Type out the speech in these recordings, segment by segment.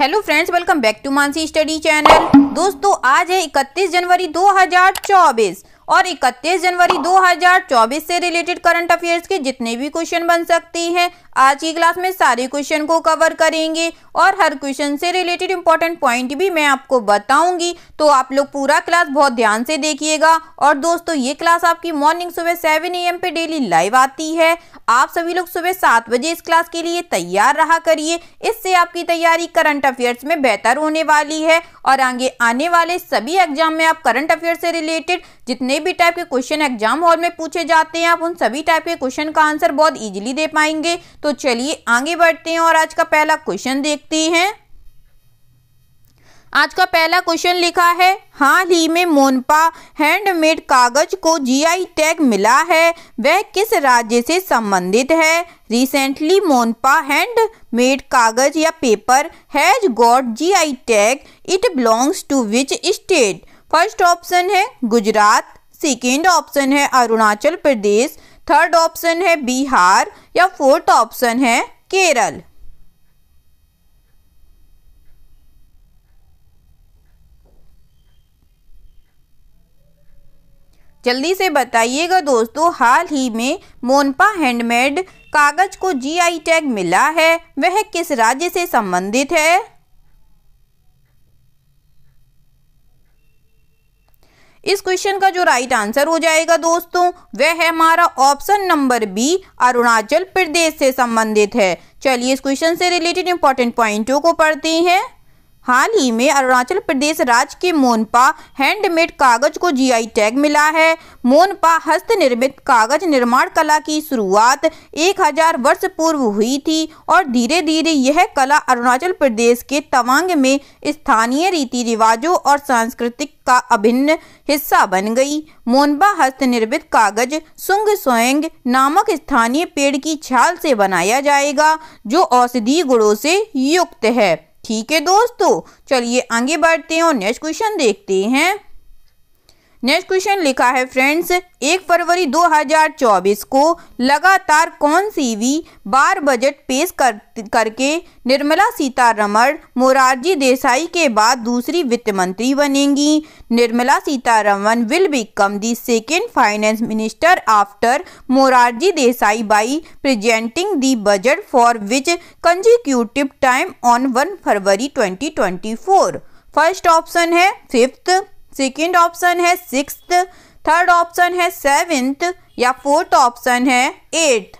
hello friends welcome back to Mansi study channel दोस्तों आज है 31 जनवरी 2024 और 31 जनवरी 2024 से रिलेटेड करंट अफेयर्स के जितने भी क्वेश्चन बन सकते हैं आज की क्लास में सारे क्वेश्चन को कवर करेंगे और हर क्वेश्चन से रिलेटेड इंपॉर्टेंट पॉइंट भी मैं आपको बताऊंगी तो आप लोग पूरा क्लास बहुत ध्यान से देखिएगा और दोस्तों ये क्लास आपकी मॉर्निंग सुबह सेवन ए पे डेली लाइव आती है आप सभी लोग सुबह सात बजे इस क्लास के लिए तैयार रहा करिए इससे आपकी तैयारी करंट अफेयर्स में बेहतर होने वाली है और आगे आने वाले सभी एग्जाम में आप करंट अफेयर से रिलेटेड जितने भी टाइप के क्वेश्चन एग्जाम हॉल में पूछे जाते हैं आप उन सभी टाइप के क्वेश्चन का आंसर बहुत ईजिली दे पाएंगे तो तो चलिए आगे बढ़ते हैं और आज का पहला क्वेश्चन देखते हैं आज का पहला क्वेश्चन लिखा है हाल ही में मोनपा हैंडमेड कागज को जीआई टैग मिला है वह किस राज्य से संबंधित है रिसेंटली मोनपा हैंडमेड कागज या paper has got GI tag it belongs to which state first option है गुजरात सेकेंड ऑप्शन है अरुणाचल प्रदेश थर्ड ऑप्शन है बिहार या फोर्थ ऑप्शन है केरल जल्दी से बताइएगा दोस्तों हाल ही में मोनपा हैंडमेड कागज को जीआई टैग मिला है वह किस राज्य से संबंधित है इस क्वेश्चन का जो राइट आंसर हो जाएगा दोस्तों वह है हमारा option number B Arunachal Pradesh से संबंधित है चलिए इस क्वेश्चन से रिलेटेड इंपॉर्टेंट पॉइंटों को पढ़ते हैं हाल ही में अरुणाचल प्रदेश राज्य के मोनपा हैंडमेड कागज को जीआई टैग मिला है मोनपा हस्त निर्मित कागज निर्माण कला की शुरुआत 1000 वर्ष पूर्व हुई थी और धीरे धीरे यह कला अरुणाचल प्रदेश के तवांग में स्थानीय रीति रिवाजों और सांस्कृतिक का अभिन्न हिस्सा बन गई मोनपा हस्त निर्मित कागज सुंग सोएंग नामक स्थानीय पेड़ की छाल से बनाया जाएगा जो औषधीय गुणों से युक्त है ठीक है दोस्तों चलिए आगे बढ़ते हैं और नेक्स्ट क्वेश्चन देखते हैं नेक्स्ट क्वेश्चन लिखा है फ्रेंड्स एक फरवरी 2024 को लगातार कौन सी वी बार बजट पेश कर करके निर्मला सीतारमण मोरारजी देसाई के बाद दूसरी वित्त मंत्री बनेंगी Nirmala Sitharaman will become the second finance minister after Morarji Desai by presenting the budget for which consecutive time on 1 February 2024 first option है फिफ्थ सेकेंड ऑप्शन है सिक्स थर्ड ऑप्शन है सेवेंथ या फोर्थ ऑप्शन है एट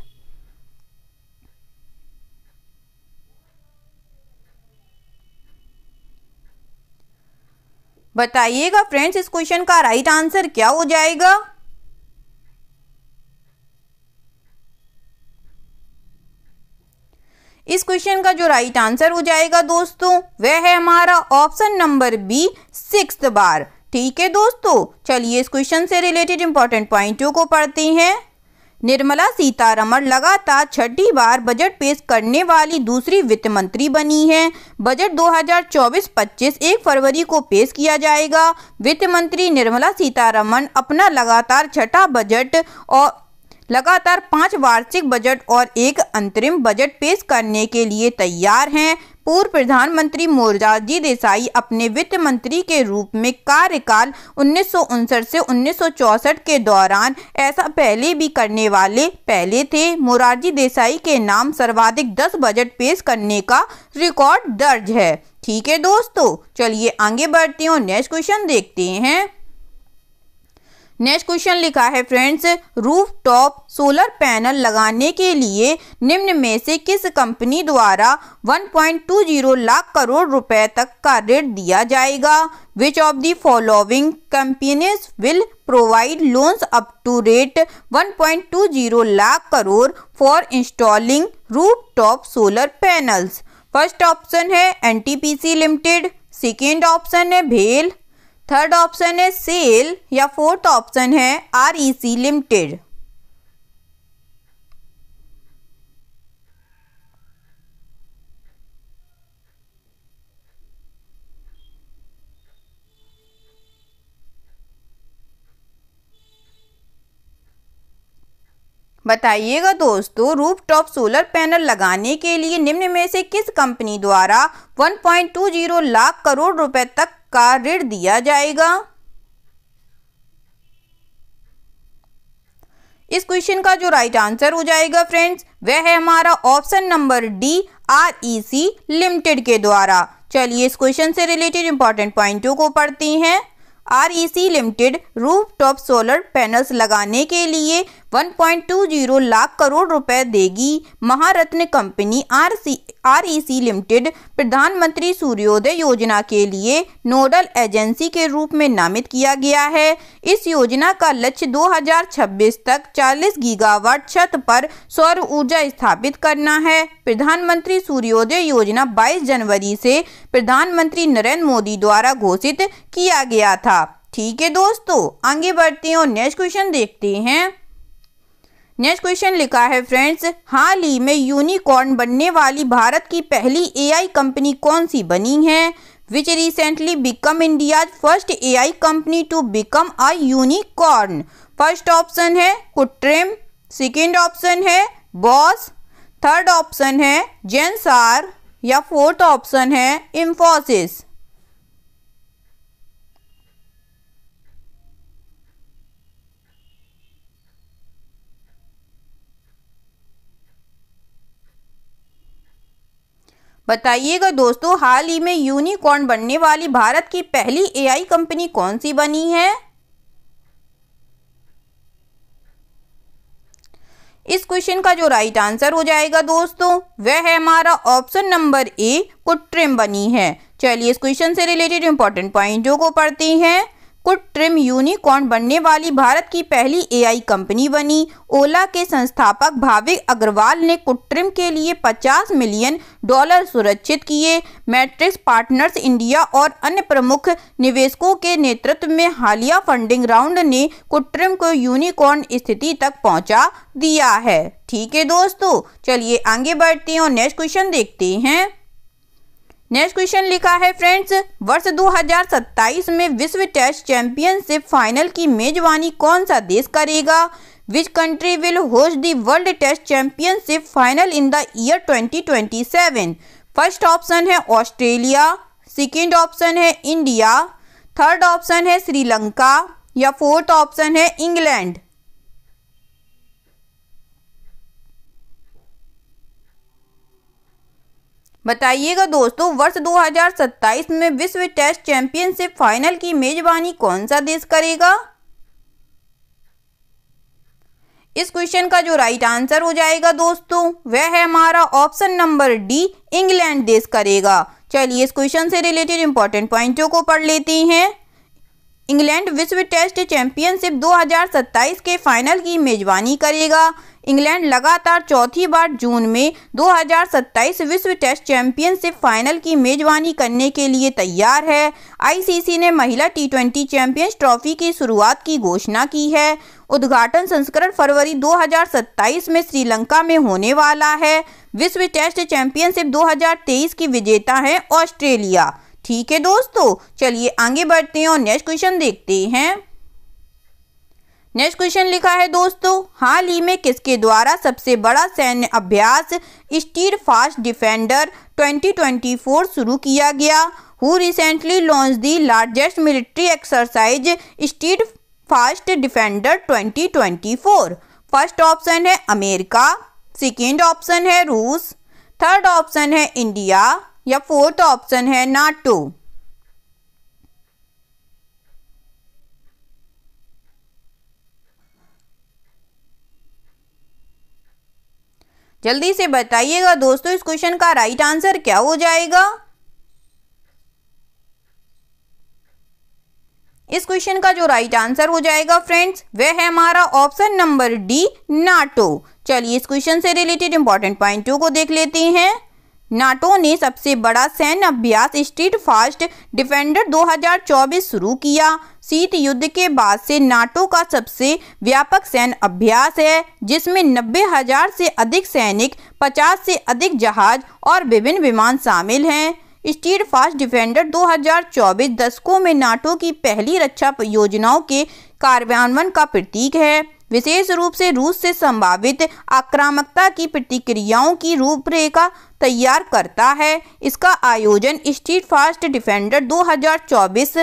बताइएगा फ्रेंड्स इस क्वेश्चन का right answer क्या हो जाएगा इस क्वेश्चन का जो राइट आंसर हो जाएगा दोस्तों वह है हमारा ऑप्शन नंबर बी सिक्स बार ठीक है दोस्तों चलिए इस क्वेश्चन से रिलेटेड इंपॉर्टेंट पॉइंटों को पढ़ते हैं निर्मला सीतारमण लगातार छठी बार बजट पेश करने वाली दूसरी वित्त मंत्री बनी हैं बजट 2024-25 एक फरवरी को पेश किया जाएगा वित्त मंत्री निर्मला सीतारमण अपना लगातार छठा बजट और लगातार पांच वार्षिक बजट और एक अंतरिम बजट पेश करने के लिए तैयार हैं पूर्व प्रधानमंत्री मोरारजी देसाई अपने वित्त मंत्री के रूप में कार्यकाल उन्नीस से उन्नीस के दौरान ऐसा पहले भी करने वाले पहले थे मोरारजी देसाई के नाम सर्वाधिक 10 बजट पेश करने का रिकॉर्ड दर्ज है ठीक है दोस्तों चलिए आगे बढ़ते हैं और नेक्स्ट क्वेश्चन देखते हैं नेक्स्ट क्वेश्चन लिखा है friends roof top solar panel लगाने के लिए निम्न में से किस कंपनी द्वारा 1.20 लाख करोड़ रुपए तक का ऋण दिया जाएगा which of the following companies will provide loans up to rate 1.20 lakh crore for installing roof top solar panels first option है एन लिमिटेड सेकेंड ऑप्शन है भेल थर्ड ऑप्शन है सेल या फोर्थ ऑप्शन है आर ई सी लिमिटेड बताइएगा दोस्तों rooftop solar panel लगाने के लिए निम्न में से किस कंपनी द्वारा 1.20 लाख करोड़ रुपए तक का ऋण दिया जाएगा इस क्वेश्चन का जो राइट आंसर हो जाएगा फ्रेंड्स वह है हमारा option number D R E C limited के द्वारा चलिए इस क्वेश्चन से रिलेटेड इंपॉर्टेंट पॉइंटों को पढ़ती हैं R E C limited roof top solar panels लगाने के लिए 1.20 लाख करोड़ रुपए देगी महारत्न company R C R E C limited प्रधानमंत्री सूर्योदय योजना के लिए नोडल एजेंसी के रूप में नामित किया गया है इस योजना का लक्ष्य 2026 तक 40 गीगावाट छत पर सौर ऊर्जा स्थापित करना है प्रधानमंत्री सूर्योदय योजना 22 जनवरी से प्रधानमंत्री नरेंद्र मोदी द्वारा घोषित किया गया था ठीक है दोस्तों आगे बढ़ते हैं और नेक्स्ट क्वेश्चन देखते हैं नेक्स्ट क्वेश्चन लिखा है फ्रेंड्स हाल ही में यूनिकॉर्न बनने वाली भारत की पहली एआई कंपनी कौन सी बनी है which recently become India first AI company to become a unicorn first option है कुट्रेम सेकेंड ऑप्शन है बॉस थर्ड ऑप्शन है जेंसार या फोर्थ ऑप्शन है इम्फोसिस बताइएगा दोस्तों हाल ही में यूनिकॉर्न बनने वाली भारत की पहली एआई कंपनी कौन सी बनी है इस क्वेश्चन का जो राइट आंसर हो जाएगा दोस्तों वह है हमारा ऑप्शन नंबर ए कुट्रिम बनी है चलिए इस क्वेश्चन से रिलेटेड इंपॉर्टेंट पॉइंट जो को पढ़ते हैं को ट्रिम यूनिकॉर्न बनने वाली भारत की पहली एआई कंपनी बनी ओला के संस्थापक भाविक अग्रवाल ने कुट्रिम के लिए 50 मिलियन डॉलर सुरक्षित किए मैट्रिक्स पार्टनर्स इंडिया और अन्य प्रमुख निवेशकों के नेतृत्व में हालिया फंडिंग राउंड ने कुट्रिम को यूनिकॉर्न स्थिति तक पहुंचा दिया है ठीक है दोस्तों चलिए आगे बढ़ते हैं और नेक्स्ट क्वेश्चन देखते हैं नेक्स्ट क्वेश्चन लिखा है फ्रेंड्स वर्ष 2027 में विश्व टेस्ट चैंपियनशिप फाइनल की मेजबानी कौन सा देश करेगा which country will host the world test championship final in the year 2027 first option है ऑस्ट्रेलिया सेकेंड ऑप्शन है इंडिया थर्ड ऑप्शन है श्रीलंका या फोर्थ ऑप्शन है इंग्लैंड बताइएगा दोस्तों वर्ष 2027 में विश्व टेस्ट चैंपियनशिप फाइनल की मेजबानी कौन सा देश करेगा इस क्वेश्चन का जो राइट आंसर हो जाएगा दोस्तों वह है हमारा ऑप्शन नंबर डी इंग्लैंड देश करेगा चलिए इस क्वेश्चन से रिलेटेड इंपॉर्टेंट पॉइंटों को पढ़ लेते हैं इंग्लैंड विश्व टेस्ट चैंपियनशिप 2027 के फाइनल की मेजबानी करेगा इंग्लैंड लगातार चौथी बार जून में 2027 विश्व टेस्ट चैंपियनशिप फाइनल की मेजबानी करने के लिए तैयार है आईसीसी ने महिला टी ट्वेंटी चैंपियंस ट्रॉफी की शुरुआत की घोषणा की है उद्घाटन संस्करण फरवरी 2027 में श्रीलंका में होने वाला है विश्व टेस्ट चैंपियनशिप 2023 की विजेता है ऑस्ट्रेलिया ठीक है दोस्तों चलिए आगे बढ़ते हैं और नेक्स्ट क्वेश्चन देखते हैं नेक्स्ट क्वेश्चन लिखा है दोस्तों हाल ही में किसके द्वारा सबसे बड़ा सैन्य अभ्यास स्टीर फास्ट डिफेंडर 2024 शुरू किया गया who recently launch the largest military exercise steadfast defender 2024 first option है अमेरिका सेकेंड ऑप्शन है रूस थर्ड ऑप्शन है इंडिया या फोर्थ ऑप्शन है नाटो जल्दी से बताइएगा दोस्तों इस क्वेश्चन का राइट आंसर क्या हो जाएगा इस क्वेश्चन का जो राइट आंसर हो जाएगा फ्रेंड्स वह है हमारा ऑप्शन नंबर डी नाटो चलिए इस क्वेश्चन से रिलेटेड इंपॉर्टेंट टू को देख लेते हैं नाटो ने सबसे बड़ा सैन्य अभ्यास स्ट्रीट फास्ट डिफेंडर 2024 शुरू किया शीत युद्ध के बाद से नाटो का सबसे व्यापक सैन्य अभ्यास है जिसमें नब्बे हजार से अधिक सैनिक 50 से अधिक जहाज और विभिन्न विमान शामिल हैं स्टीड फास्ट डिफेंडर 2024 दशकों में नाटो की पहली रक्षा योजनाओं के कार्यान्वयन का प्रतीक है विशेष रूप से रूस से संभावित आक्रामकता की प्रतिक्रियाओं की रूपरेखा तैयार करता है इसका आयोजन स्ट्रीट फास्ट डिफेंडर 2024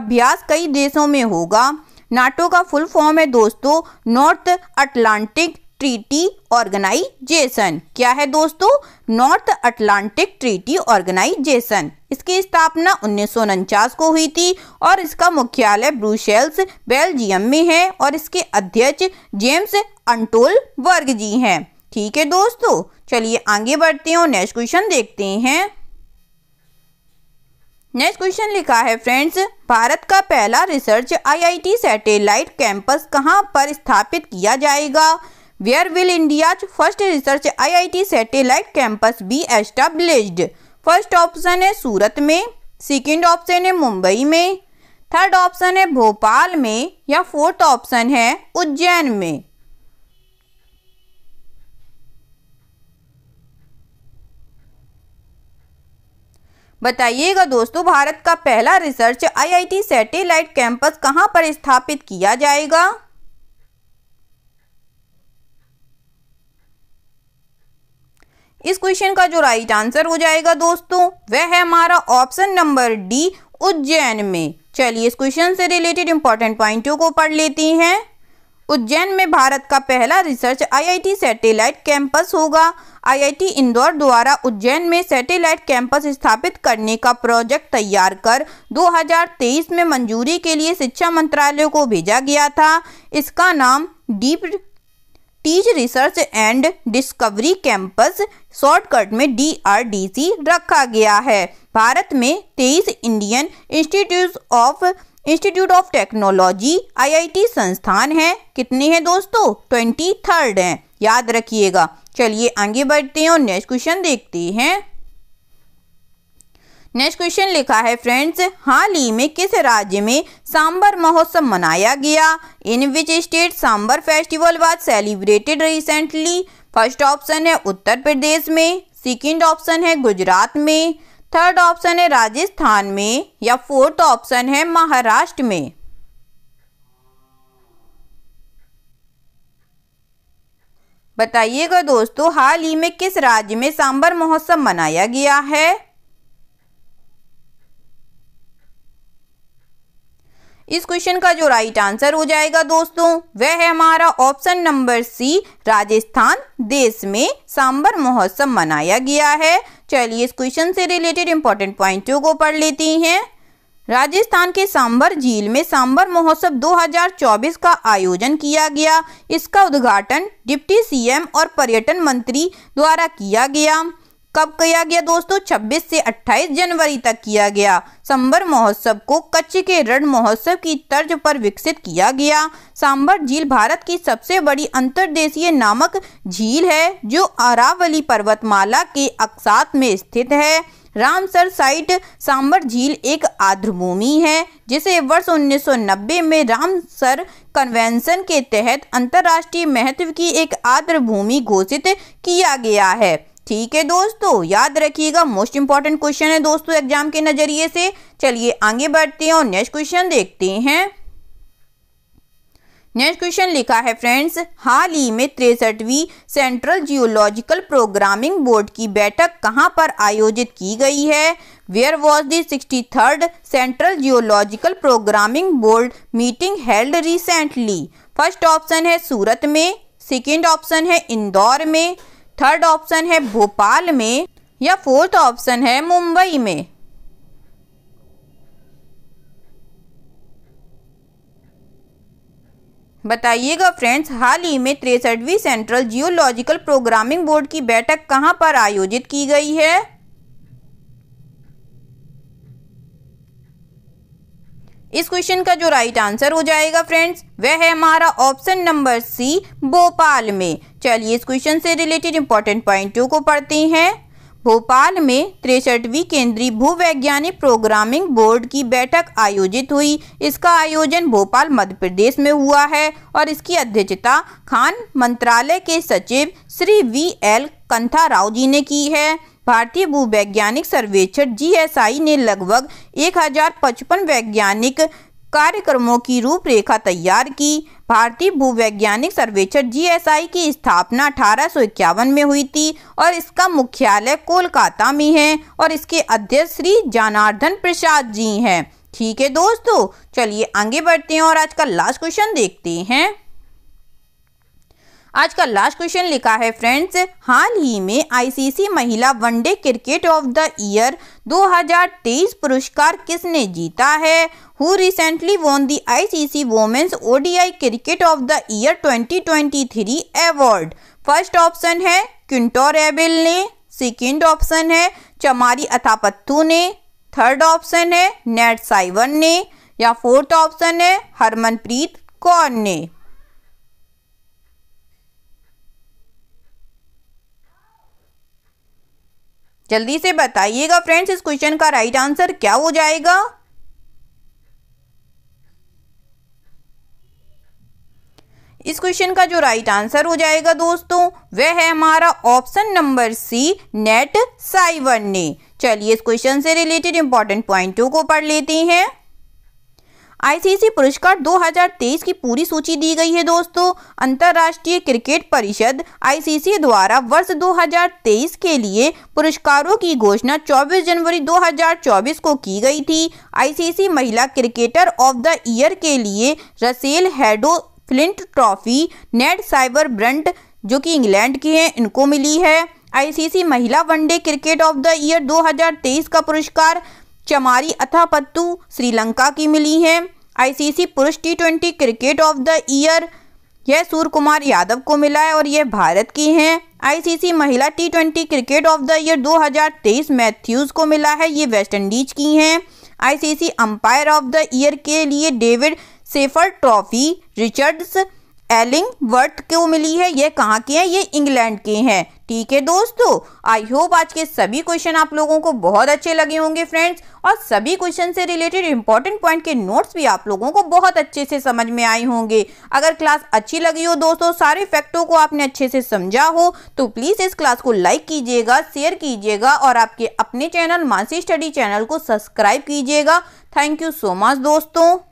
अभ्यास कई देशों में होगा नाटो का फुल फॉर्म है दोस्तों नॉर्थ अटलांटिक ट्रीटी ऑर्गेनाइजेशन क्या है दोस्तों नॉर्थ अटलांटिक ट्रीटी ऑर्गेनाइजेशन इसकी स्थापना उन्नीस को हुई थी और इसका मुख्यालय ब्रूसेल्स बेल्जियम में है और इसके अध्यक्ष जेम्स अंटोल वर्ग जी हैं ठीक है दोस्तों चलिए आगे बढ़ते हैं और नेक्स्ट क्वेश्चन देखते हैं नेक्स्ट क्वेश्चन लिखा है फ्रेंड्स भारत का पहला रिसर्च आईआईटी सैटेलाइट कैंपस कहां पर स्थापित किया जाएगा India first research I I T satellite campus be established first option है सूरत में सेकेंड ऑप्शन है मुंबई में थर्ड ऑप्शन है भोपाल में या फोर्थ ऑप्शन है उज्जैन में बताइएगा दोस्तों भारत का पहला रिसर्च आईआईटी सैटेलाइट कैंपस कहाँ पर स्थापित किया जाएगा इस क्वेश्चन का जो राइट आंसर हो जाएगा दोस्तों वह है हमारा ऑप्शन नंबर डी उज्जैन में चलिए इस क्वेश्चन से रिलेटेड इंपॉर्टेंट पॉइंटों को पढ़ लेती हैं उज्जैन में भारत का पहला रिसर्च आईआईटी सैटेलाइट कैंपस होगा आईआईटी इंदौर द्वारा उज्जैन में सैटेलाइट कैंपस स्थापित करने का प्रोजेक्ट तैयार कर 2023 में मंजूरी के लिए शिक्षा मंत्रालय को भेजा गया था इसका नाम deep tech research and discovery campus shortcut में डीआरडीसी रखा गया है भारत में तेईस Indian institute of institute of technology IIT संस्थान हैं कितने हैं दोस्तों ट्वेंटी थर्ड हैं याद रखिएगा चलिए आगे बढ़ते हैं और नेक्स्ट क्वेश्चन देखते हैं नेक्स्ट क्वेश्चन लिखा है फ्रेंड्स हाल ही में किस राज्य में सांबर महोत्सव मनाया गया in which state sambar festival was celebrated recently first option है उत्तर प्रदेश में सेकंड ऑप्शन है गुजरात में थर्ड ऑप्शन है राजस्थान में या फोर्थ ऑप्शन है महाराष्ट्र में बताइएगा दोस्तों हाल ही में किस राज्य में सांबर महोत्सव मनाया गया है इस क्वेश्चन का जो राइट आंसर हो जाएगा दोस्तों वह है हमारा ऑप्शन नंबर सी राजस्थान देश में सांबर महोत्सव मनाया गया है चलिए इस क्वेश्चन से रिलेटेड इंपॉर्टेंट पॉइंटों को पढ़ लेती हैं राजस्थान के सांबर झील में सांबर महोत्सव 2024 का आयोजन किया गया इसका उद्घाटन डिप्टी सीएम और पर्यटन मंत्री द्वारा किया गया कब किया गया दोस्तों 26 से 28 जनवरी तक किया गया सांबर महोत्सव को कच्छ के रण महोत्सव की तर्ज पर विकसित किया गया सांबर झील भारत की सबसे बड़ी अंतर्देशीय नामक झील है जो अरावली पर्वतमाला के अक्सात में स्थित है रामसर साइट सांबर झील एक आर्द्रभूमि है जिसे वर्ष 1990 में रामसर कन्वेंशन के तहत अंतर्राष्ट्रीय महत्व की एक आर्द्रभूमि घोषित किया गया है ठीक है दोस्तों याद रखिएगा मोस्ट इंपॉर्टेंट क्वेश्चन है दोस्तों एग्जाम के नज़रिए से चलिए आगे बढ़ते हैं और नेक्स्ट क्वेश्चन देखते हैं नेक्स्ट क्वेश्चन लिखा है फ्रेंड्स हाल ही में तिरसठवीं सेंट्रल जियोलॉजिकल प्रोग्रामिंग बोर्ड की बैठक कहां पर आयोजित की गई है where was the sixty third central geological programming board meeting held recently first option है सूरत में सेकेंड ऑप्शन है इंदौर में थर्ड ऑप्शन है भोपाल में या फोर्थ ऑप्शन है मुंबई में बताइएगा फ्रेंड्स हाल ही में तिरसठवीं सेंट्रल जियोलॉजिकल प्रोग्रामिंग बोर्ड की बैठक कहां पर आयोजित की गई है इस क्वेश्चन का जो राइट आंसर हो जाएगा फ्रेंड्स वह है हमारा ऑप्शन नंबर सी भोपाल में चलिए इस क्वेश्चन से रिलेटेड इंपॉर्टेंट पॉइंटों को पढ़ते हैं भोपाल में तिरसठवीं केंद्रीय भूवैज्ञानिक प्रोग्रामिंग बोर्ड की बैठक आयोजित हुई इसका आयोजन भोपाल मध्य प्रदेश में हुआ है और इसकी अध्यक्षता खान मंत्रालय के सचिव श्री वी एल कंथा राव जी ने की है भारतीय भूवैज्ञानिक सर्वेक्षण जीएसआई ने लगभग 1055 वैज्ञानिक कार्यक्रमों की रूपरेखा तैयार की भारतीय भूवैज्ञानिक सर्वेक्षण जीएसआई की स्थापना अठारह में हुई थी और इसका मुख्यालय कोलकाता में है और इसके अध्यक्ष श्री जानार्दन प्रसाद जी हैं ठीक है दोस्तों चलिए आगे बढ़ते हैं और आज का लास्ट क्वेश्चन देखते हैं आज का लास्ट क्वेश्चन लिखा है फ्रेंड्स हाल ही में आईसीसी महिला one day cricket of the year 2023 पुरस्कार किसने जीता है who recently won the ICC women's ODI cricket of the year 2023 award first option है क्विंटोर एबिल ने सेकेंड ऑप्शन है चमारी अथापत्थू ने थर्ड ऑप्शन है नेट साइवन ने या फोर्थ ऑप्शन है हरमनप्रीत कौर ने जल्दी से बताइएगा फ्रेंड्स इस क्वेश्चन का राइट आंसर क्या हो जाएगा इस क्वेश्चन का जो राइट आंसर हो जाएगा दोस्तों वह है हमारा option number C Nat Sciver ने चलिए इस क्वेश्चन से रिलेटेड इंपॉर्टेंट पॉइंटों को पढ़ लेते हैं आईसीसी पुरस्कार 2023 की पूरी सूची दी गई है दोस्तों अंतर्राष्ट्रीय क्रिकेट परिषद आईसीसी द्वारा वर्ष 2023 के लिए पुरस्कारों की घोषणा 24 जनवरी 2024 को की गई थी आईसीसी महिला क्रिकेटर ऑफ द ईयर के लिए Rachael Heyhoe Flint trophy Nat Sciver Brunt जो कि इंग्लैंड की हैं इनको मिली है आईसीसी महिला one day cricket of the year 2023 का पुरस्कार चमारी अथापत्तू श्रीलंका की मिली है आईसीसी पुरुष T twenty cricket of the year यह सूर्य कुमार यादव को मिला है और यह भारत की हैं आईसीसी महिला T twenty cricket of the year 2023 Matthews को मिला है ये वेस्ट इंडीज की हैं ICC umpire of the year के लिए David Shepherd trophy Richards Illingworth को मिली है यह कहाँ के हैं ये इंग्लैंड के हैं ठीक है दोस्तों आई होप आज के सभी क्वेश्चन आप लोगों को बहुत अच्छे लगे होंगे फ्रेंड्स और सभी क्वेश्चन से रिलेटेड इंपॉर्टेंट पॉइंट के नोट्स भी आप लोगों को बहुत अच्छे से समझ में आए होंगे अगर क्लास अच्छी लगी हो दोस्तों सारे फैक्टों को आपने अच्छे से समझा हो तो प्लीज़ इस क्लास को लाइक कीजिएगा शेयर कीजिएगा और आपके अपने चैनल मानसी स्टडी चैनल को सब्सक्राइब कीजिएगा थैंक यू सो मच दोस्तों